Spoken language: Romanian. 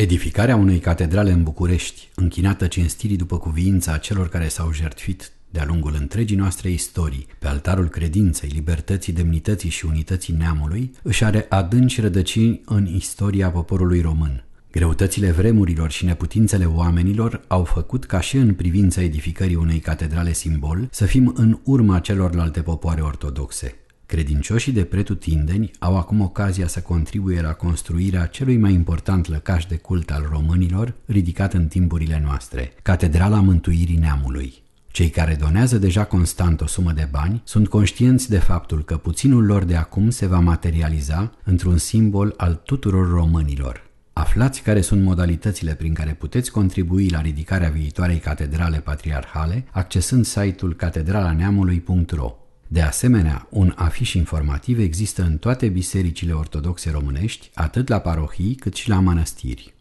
Edificarea unei catedrale în București, închinată cinstirii după cuviința celor care s-au jertfit de-a lungul întregii noastre istorii, pe altarul credinței, libertății, demnității și unității neamului, își are adânci rădăcini în istoria poporului român. Greutățile vremurilor și neputințele oamenilor au făcut ca și în privința edificării unei catedrale simbol să fim în urma celorlalte popoare ortodoxe. Credincioșii de pretutindeni au acum ocazia să contribuie la construirea celui mai important lăcaș de cult al românilor ridicat în timpurile noastre, Catedrala Mântuirii Neamului. Cei care donează deja constant o sumă de bani sunt conștienți de faptul că puținul lor de acum se va materializa într-un simbol al tuturor românilor. Aflați care sunt modalitățile prin care puteți contribui la ridicarea viitoarei catedrale patriarhale accesând site-ul catedralaneamului.ro. De asemenea, un afiș informativ există în toate bisericile ortodoxe românești, atât la parohii cât și la mănăstiri.